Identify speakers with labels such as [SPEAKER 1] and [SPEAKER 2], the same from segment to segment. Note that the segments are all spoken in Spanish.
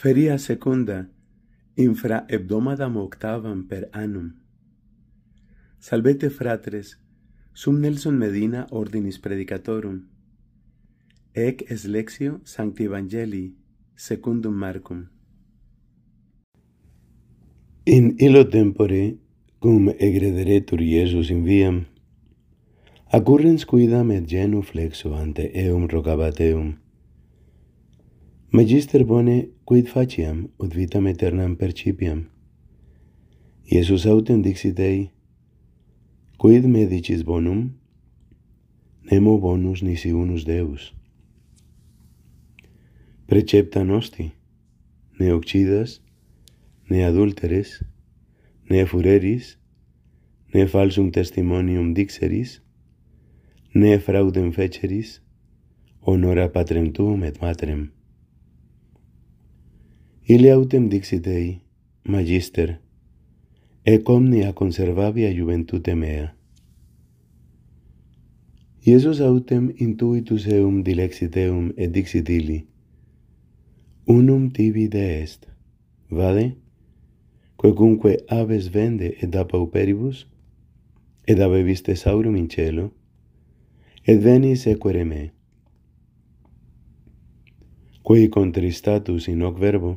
[SPEAKER 1] Feria secunda infra hebdomada octavam per annum. Salvete fratres, sum Nelson Medina ordinis predicatorum. Ec es lexio Sancti Evangelii secundum Marcum. In illo tempore cum egrederetur Iesus in viam, accurrens quidam et genu ante eum rogabateum, Magister bone quid faciam ut vitam aeternam percipiam? Iesus autem dixit ei, quid medicis bonum? Nemo bonus nisi unus Deus. Precepta nosti, ne occidas, ne adulteres, ne fureris, ne falsum testimonium dixeris, ne fraudem feceris, honora patrem tuum et matrem. Ile autem dixit ei, Magister, ec omnia conservavia juventute mea. Iesus autem intuitus eum dilexit eum et dixit ili, Unum tibi de est, vale? Quecunque aves vende et da pauperibus, et abebis saurum in cielo, et venis equere me. Quei contristatus in hoc verbo,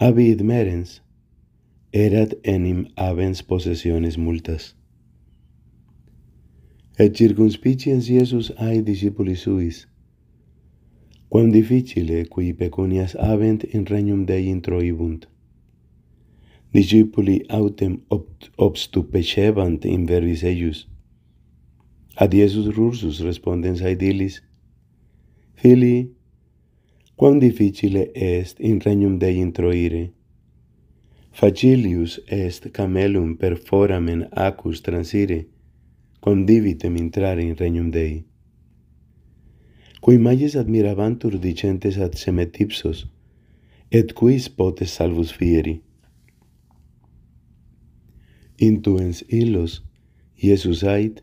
[SPEAKER 1] Abid merens, erat enim avens possessiones multas. Et circunspiciens Iesus ai discipulis suis, quam difficile qui pecunias avent in regnum Dei introibunt. Discipuli autem obstupecebant in verbis eius. Ad Iesus rursus respondens aedilis, Filii, quam difficile est in regnum Dei introire. Facilius est camelum per foramen acus transire, quam divitem intrare in regnum Dei. Cui maies admiravantur dicentes ad semetipsos, et quis potes salvus fieri. Intuens illos, Iesus ait,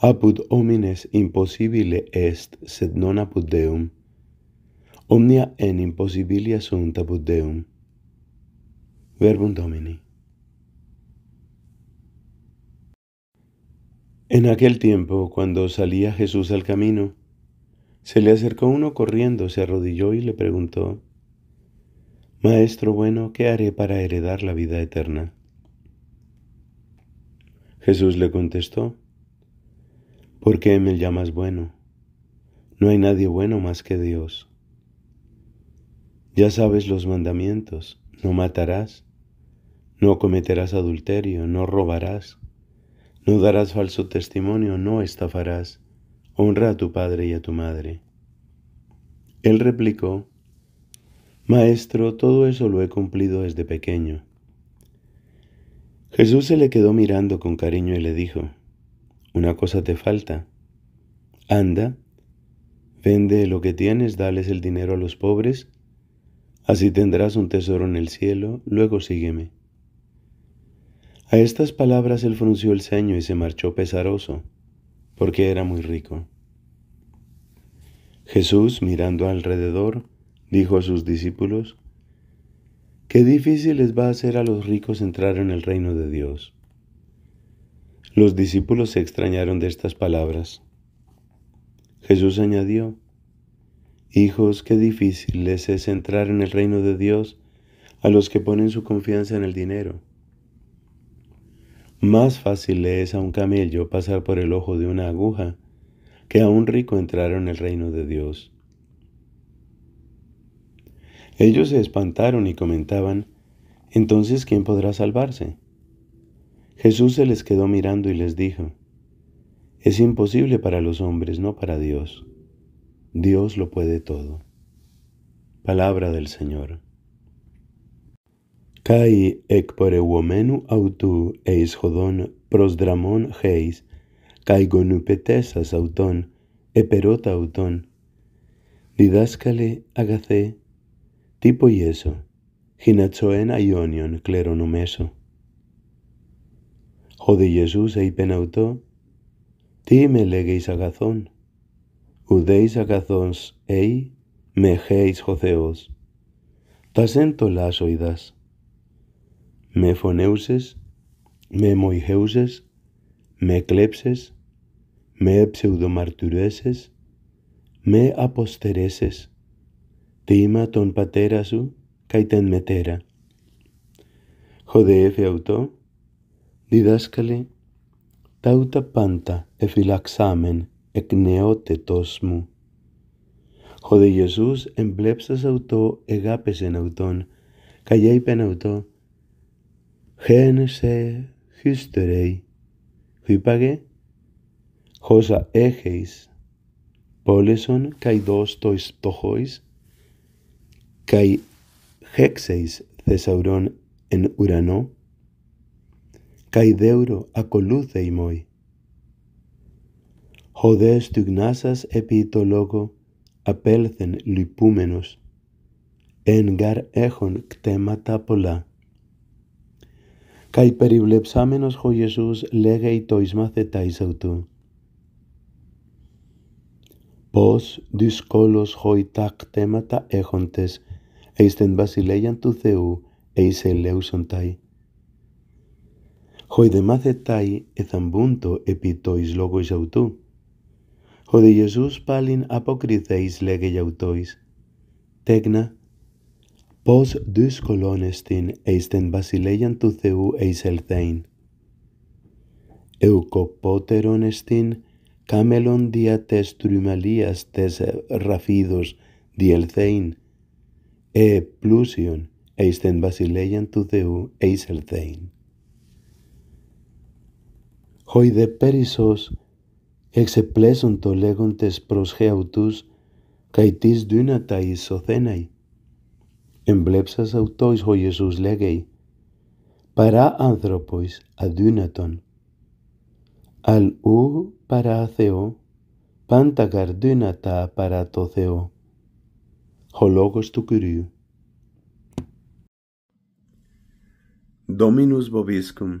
[SPEAKER 1] Apud homines impossibile est, sed non apud Deum. Omnia en impossibilia sunt apud Deum. Verbum Domini. En aquel tiempo, cuando salía Jesús al camino, se le acercó uno corriendo, se arrodilló y le preguntó, Maestro bueno, ¿qué haré para heredar la vida eterna? Jesús le contestó, ¿Por qué me llamas bueno? No hay nadie bueno más que Dios. Ya sabes los mandamientos, no matarás, no cometerás adulterio, no robarás, no darás falso testimonio, no estafarás, honra a tu padre y a tu madre. Él replicó, Maestro, todo eso lo he cumplido desde pequeño. Jesús se le quedó mirando con cariño y le dijo, una cosa te falta. Anda, vende lo que tienes, dales el dinero a los pobres, así tendrás un tesoro en el cielo, luego sígueme. A estas palabras él frunció el ceño y se marchó pesaroso, porque era muy rico. Jesús, mirando alrededor, dijo a sus discípulos, Qué difícil les va a hacer a los ricos entrar en el reino de Dios. Los discípulos se extrañaron de estas palabras. Jesús añadió, Hijos, qué difícil les es entrar en el reino de Dios a los que ponen su confianza en el dinero. Más fácil le es a un camello pasar por el ojo de una aguja que a un rico entrar en el reino de Dios. Ellos se espantaron y comentaban, entonces ¿quién podrá salvarse? Jesús se les quedó mirando y les dijo, es imposible para los hombres, no para Dios. Dios lo puede todo. Palabra del Señor. Kai ekporeuomenu autu eis jodon prosdramon heis, kai gonupetesas auton, eperota auton. Didáscale agacé, tipo yeso, ginachoen aionion cleronomeso. Jode είπε να ουτώ τι με λέγεις αγαθόν, εις αγαθός ει με χέης ο Θεός, Τα σεν το λάσο ειδάς. Με φωνέουσες, με μοϊχέουσες με κλέψες, με ψευδομαρτυρέσες, με αποστερέσες, τίμα τον πατέρα σου καί τεν μετέρα. Χοδεέφε αυτό, διδάσκαλε, ταύτα πάντα εφυλαξάμεν εκ νεότετος μου. Χω δε Ιησούς εμπλέψας αυτό εγάπεσεν αυτόν, καγιά είπεν αυτό, γένεσε χύστεροι, Φύπαγε, χώσα έχεις, πόλεσον καί δώστοις το στόχοις, καί χέξεις θεσαυρών εν ουρανό, καιδέουρο ακολούθε ημώι. Χωδές του γνάσας επί το λόγο απέλθεν λυπούμενος, εν γαρ έχων κτέματα πολλά. Καί περιβλεψάμενος χω Ιησούς λέγει το εισμαθετά τα εις αυτού. Πώς δυσκόλος χω τα κτέματα έχοντες, εις την βασιλέιαν του Θεού, εις ελέουσον ταί. Χοιδεμάθε τάι εθαμπούντο επί το εις λόγω εις αυτού. δε Ιησούς πάλιν αποκριθείς λέγε για αυτοίς. Τέγνα, πώς δύσκολον εστίν εις την βασιλέγιαν του Θεού εις ελθέιν. Ευκοπότερον εστίν κάμελον δια τες τρυμαλίας τες ραφίδος διελθέιν. Ε πλούσιον εις την βασιλέγιαν του Θεού εις ελθέιν περισός πέρυσος το λέγοντες προς χεαυτούς τις δύνατα εις οθέναι. Εμπλέψας αυτοίς ο Ιησούς λέγει, παρά άνθρωπος αδύνατον. ού παρά Θεό, πάντα καρδύνατα παρά το Θεό. Ο λόγος του Κυρίου. Dominus Bobiscum.